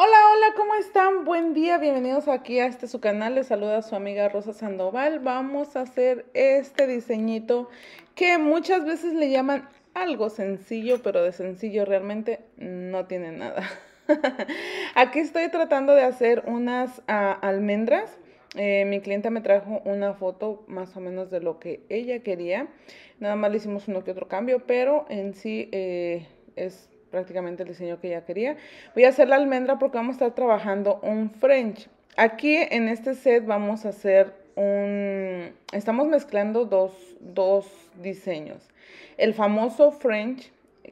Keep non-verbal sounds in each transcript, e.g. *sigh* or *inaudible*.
Hola, hola, ¿cómo están? Buen día, bienvenidos aquí a este su canal. Les saluda su amiga Rosa Sandoval. Vamos a hacer este diseñito que muchas veces le llaman algo sencillo, pero de sencillo realmente no tiene nada. *laughs* aquí estoy tratando de hacer unas ah, almendras. Eh, mi clienta me trajo una foto más o menos de lo que ella quería. Nada más le hicimos uno que otro cambio, pero en sí eh, es prácticamente el diseño que ya quería. Voy a hacer la almendra porque vamos a estar trabajando un French. Aquí en este set vamos a hacer un... Estamos mezclando dos, dos diseños. El famoso French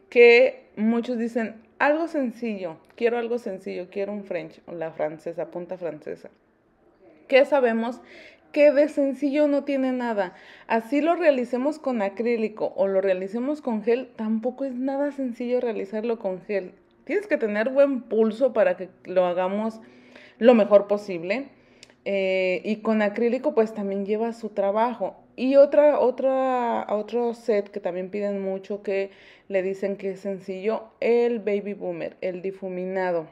que muchos dicen algo sencillo, quiero algo sencillo, quiero un French, la francesa, punta francesa. ¿Qué sabemos que de sencillo no tiene nada. Así lo realicemos con acrílico o lo realicemos con gel, tampoco es nada sencillo realizarlo con gel. Tienes que tener buen pulso para que lo hagamos lo mejor posible. Eh, y con acrílico pues también lleva su trabajo. Y otra, otra, otro set que también piden mucho que le dicen que es sencillo, el baby boomer, el difuminado.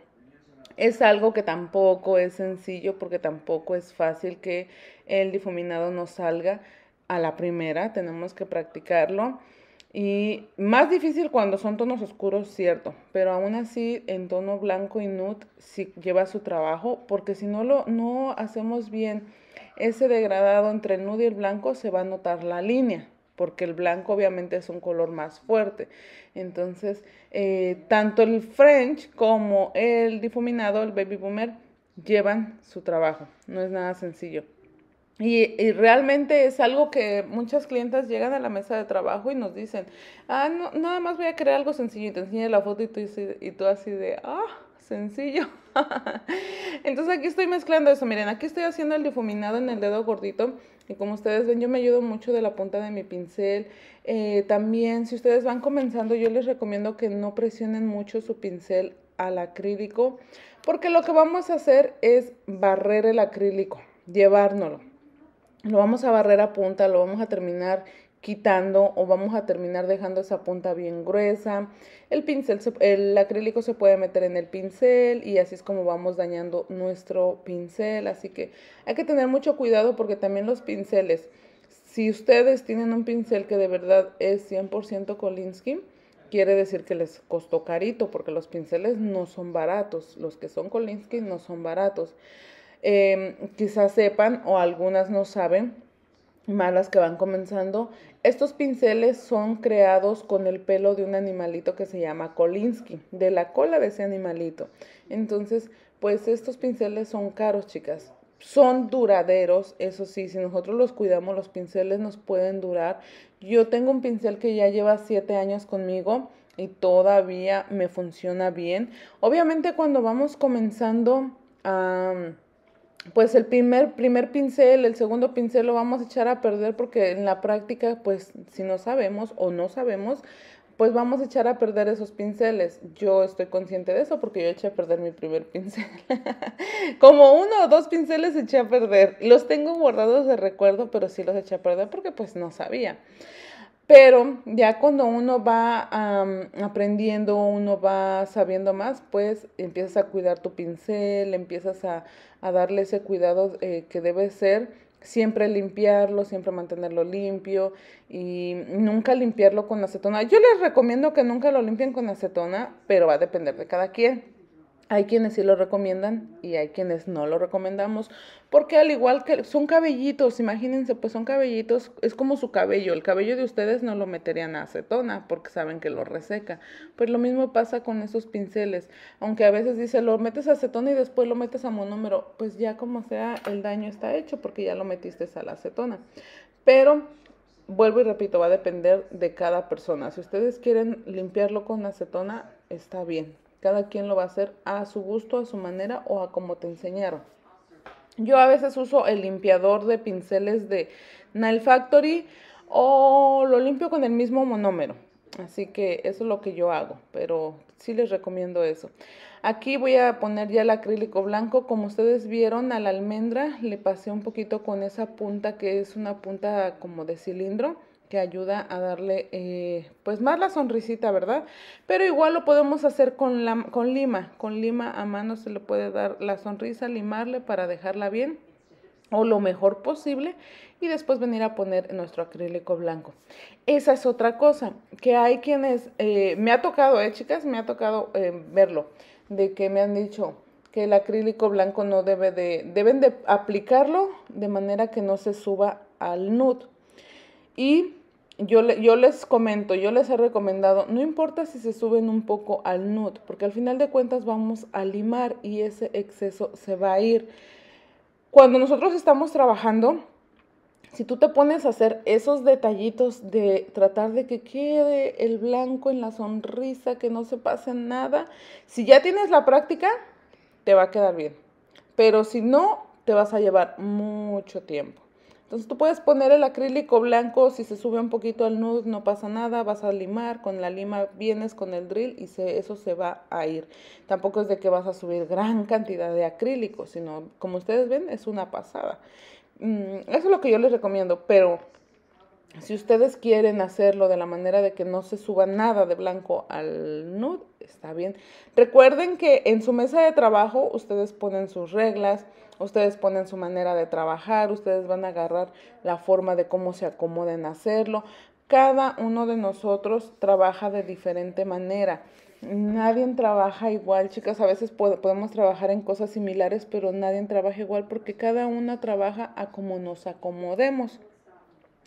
Es algo que tampoco es sencillo porque tampoco es fácil que el difuminado no salga a la primera, tenemos que practicarlo. Y más difícil cuando son tonos oscuros, cierto, pero aún así en tono blanco y nude sí lleva su trabajo, porque si no lo no hacemos bien ese degradado entre el nude y el blanco, se va a notar la línea porque el blanco obviamente es un color más fuerte. Entonces, eh, tanto el French como el difuminado, el baby boomer, llevan su trabajo. No es nada sencillo. Y, realmente es algo que muchas clientas llegan a la mesa de trabajo y nos dicen, ah, no, nada más voy a crear algo sencillo y te enseña la foto y tú, y tú así de, ah, sencillo. *laughs* Entonces aquí estoy mezclando eso, miren, aquí estoy haciendo el difuminado en el dedo gordito y como ustedes ven yo me ayudo mucho de la punta de mi pincel. Eh, también si ustedes van comenzando yo les recomiendo que no presionen mucho su pincel al acrílico porque lo que vamos a hacer es barrer el acrílico, llevárnoslo. Lo vamos a barrer a punta, lo vamos a terminar quitando o vamos a terminar dejando esa punta bien gruesa. El pincel, el acrílico se puede meter en el pincel y así es como vamos dañando nuestro pincel. Así que hay que tener mucho cuidado porque también los pinceles, si ustedes tienen un pincel que de verdad es 100% Kolinsky, quiere decir que les costó carito porque los pinceles no son baratos. Los que son Kolinsky no son baratos. Em, quizás sepan o algunas no saben malas que van comenzando. Estos pinceles son creados con el pelo de un animalito que se llama Kolinsky, de la cola de ese animalito. Entonces, pues estos pinceles son caros, chicas. Son duraderos, eso sí, si nosotros los cuidamos, los pinceles nos pueden durar. Yo tengo un pincel que ya lleva 7 años conmigo y todavía me funciona bien. Obviamente cuando vamos comenzando a pues el primer, primer pincel, el segundo pincel lo vamos a echar a perder porque en la práctica, pues si no sabemos o no sabemos, pues vamos a echar a perder esos pinceles. Yo estoy consciente de eso porque yo eché a perder mi primer pincel. *laughs* Como uno o dos pinceles eché a perder. Los tengo guardados de recuerdo, pero sí los eché a perder porque pues no sabía. Pero ya cuando uno va aprendiendo, uno va sabiendo más, pues empiezas a cuidar tu pincel, empiezas a, darle ese cuidado eh, que debe ser, siempre limpiarlo, siempre mantenerlo limpio y nunca limpiarlo con acetona. Yo les recomiendo que nunca lo limpien con acetona, pero va a depender de cada quien. Hay quienes sí lo recomiendan y hay quienes no lo recomendamos, porque al igual que son cabellitos, imagínense, pues son cabellitos, es como su cabello, el cabello de ustedes no lo meterían a acetona porque saben que lo reseca. Pues lo mismo pasa con esos pinceles, aunque a veces dice, lo metes a acetona y después lo metes a monómero, pues ya como sea, el daño está hecho porque ya lo metiste a la acetona. Pero vuelvo y repito, va a depender de cada persona. Si ustedes quieren limpiarlo con acetona, está bien, cada quien lo va a hacer a su gusto, a su manera o a como te enseñaron. Yo a veces uso el limpiador de pinceles de Nail Factory o lo limpio con el mismo monómero. Así que eso es lo que yo hago, pero sí les recomiendo eso. Aquí voy a poner ya el acrílico blanco. Como ustedes vieron, a la almendra le pasé un poquito con esa punta que es una punta como de cilindro que ayuda a darle eh, pues más la sonrisita, ¿verdad? Pero igual lo podemos hacer con, la, con lima, con lima a mano se le puede dar la sonrisa, limarle para dejarla bien o lo mejor posible y después venir a poner nuestro acrílico blanco. Esa es otra cosa, que hay quienes, eh, me ha tocado, eh, chicas, me ha tocado eh, verlo, de que me han dicho que el acrílico blanco no debe de, deben de aplicarlo de manera que no se suba al nude. Y yo, les comento, yo les he recomendado, no importa si se suben un poco al nude, porque al final de cuentas vamos a limar y ese exceso se va a ir. Cuando nosotros estamos trabajando, si tú te pones a hacer esos detallitos de tratar de que quede el blanco en la sonrisa, que no se pase nada, si ya tienes la práctica, te va a quedar bien. Pero si no, te vas a llevar mucho tiempo. Entonces tú puedes poner el acrílico blanco, si se sube un poquito al nude no pasa nada, vas a limar, con la lima vienes con el drill y eso se va a ir. Tampoco es de que vas a subir gran cantidad de acrílico, sino como ustedes ven es una pasada. Mm, eso es lo que yo les recomiendo, pero si ustedes quieren hacerlo de la manera de que no se suba nada de blanco al nude, está bien. Recuerden que en su mesa de trabajo ustedes ponen sus reglas, ustedes ponen su manera de trabajar, ustedes van a agarrar la forma de cómo se acomoden a hacerlo. Cada uno de nosotros trabaja de diferente manera. Nadie trabaja igual, chicas. A veces podemos trabajar en cosas similares, pero nadie trabaja igual porque cada una trabaja a como nos acomodemos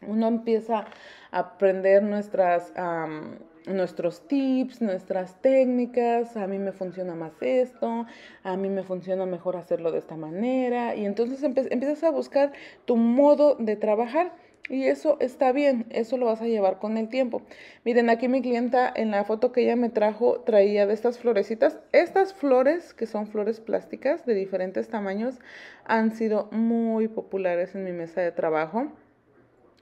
uno empieza a aprender nuestras, nuestros tips, nuestras técnicas, a mí me funciona más esto, a mí me funciona mejor hacerlo de esta manera, y entonces empiezas a buscar tu modo de trabajar. Y eso está bien, eso lo vas a llevar con el tiempo. Miren, aquí mi clienta en la foto que ella me trajo traía de estas florecitas. Estas flores, que son flores plásticas de diferentes tamaños, han sido muy populares en mi mesa de trabajo.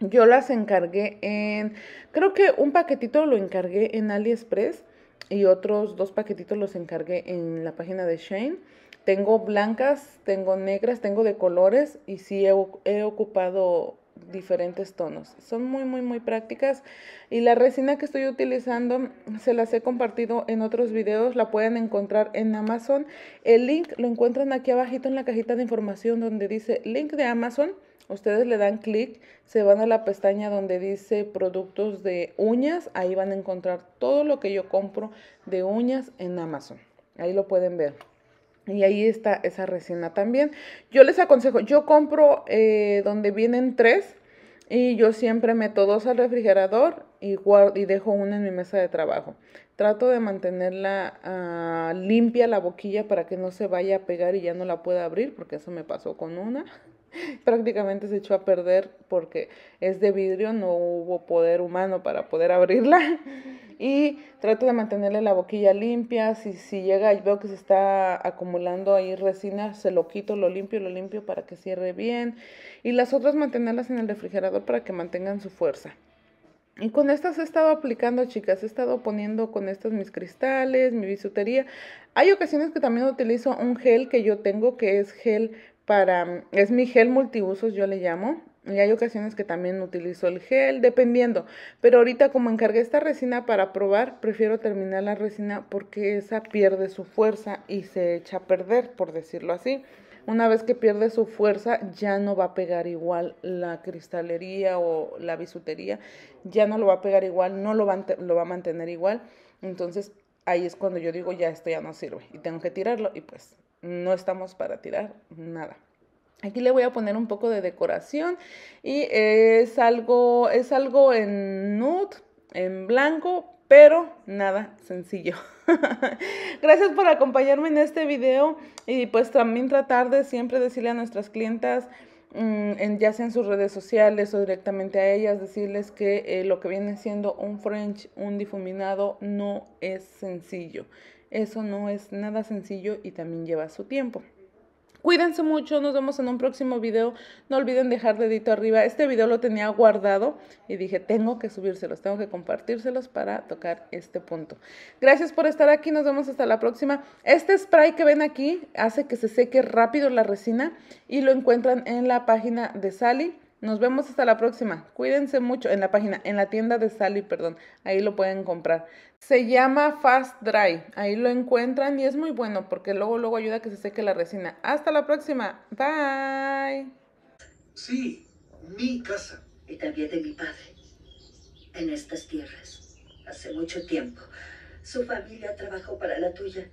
Yo las encargué en, creo que un paquetito lo encargué en AliExpress y otros dos paquetitos los encargué en la página de Shane. Tengo blancas, tengo negras, tengo de colores y sí he, ocupado diferentes tonos. Son muy, muy, muy prácticas. Y la resina que estoy utilizando, se las he compartido en otros videos, la pueden encontrar en Amazon. El link lo encuentran aquí abajito en la cajita de información donde dice link de Amazon. Ustedes le dan clic, se van a la pestaña donde dice productos de uñas. Ahí van a encontrar todo lo que yo compro de uñas en Amazon. Ahí lo pueden ver. Y ahí está esa resina también. Yo les aconsejo, yo compro eh, donde vienen tres y yo siempre meto dos al refrigerador y, y dejo una en mi mesa de trabajo. Trato de mantenerla ah, limpia la boquilla para que no se vaya a pegar y ya no la pueda abrir porque eso me pasó con una. *laughs* prácticamente se echó a perder porque es de vidrio, no hubo poder humano para poder abrirla. *laughs* Y trato de mantenerle la boquilla limpia, si, si llega y veo que se está acumulando ahí resina, se lo quito, lo limpio, lo limpio para que cierre bien. Y las otras mantenerlas en el refrigerador para que mantengan su fuerza. Y con estas he estado aplicando, chicas, he estado poniendo con estas mis cristales, mi bisutería. Hay ocasiones que también utilizo un gel que yo tengo que es gel Mm, es mi gel multiusos, yo le llamo. Y hay ocasiones que también utilizo el gel, dependiendo. Pero ahorita como encargué esta resina para probar, prefiero terminar la resina porque esa pierde su fuerza y se echa a perder, por decirlo así. Una vez que pierde su fuerza, ya no va a pegar igual la cristalería o la bisutería. Ya no lo va a pegar igual, no lo lo va a mantener igual. Entonces ahí es cuando yo digo, ya esto ya no sirve y tengo que tirarlo y pues no estamos para tirar nada. Aquí le voy a poner un poco de decoración y es algo, es algo en nude, en blanco, pero nada sencillo. *laughs* Gracias por acompañarme en este video y pues también tratar de siempre decirle a nuestras clientas, mm, en, ya sea en sus redes sociales o directamente a ellas, decirles que eh, lo que viene siendo un French, un difuminado, no es sencillo. Eso no es nada sencillo y también lleva su tiempo. Cuídense mucho, nos vemos en un próximo video. No olviden dejar dedito arriba. Este video lo tenía guardado y dije, tengo que subírselos, tengo que compartírselos para tocar este punto. Gracias por estar aquí, nos vemos hasta la próxima. Este spray que ven aquí hace que se seque rápido la resina y lo encuentran en la página de Sally. Nos vemos hasta la próxima. Cuídense mucho en la página, en la tienda de Sally, perdón. Ahí lo pueden comprar. Se llama Fast Dry. Ahí lo encuentran y es muy bueno porque luego, luego ayuda a que se seque la resina. Hasta la próxima. Bye. Sí, mi casa. Y también de mi padre. En estas tierras. Hace mucho tiempo. Su familia trabajó para la tuya.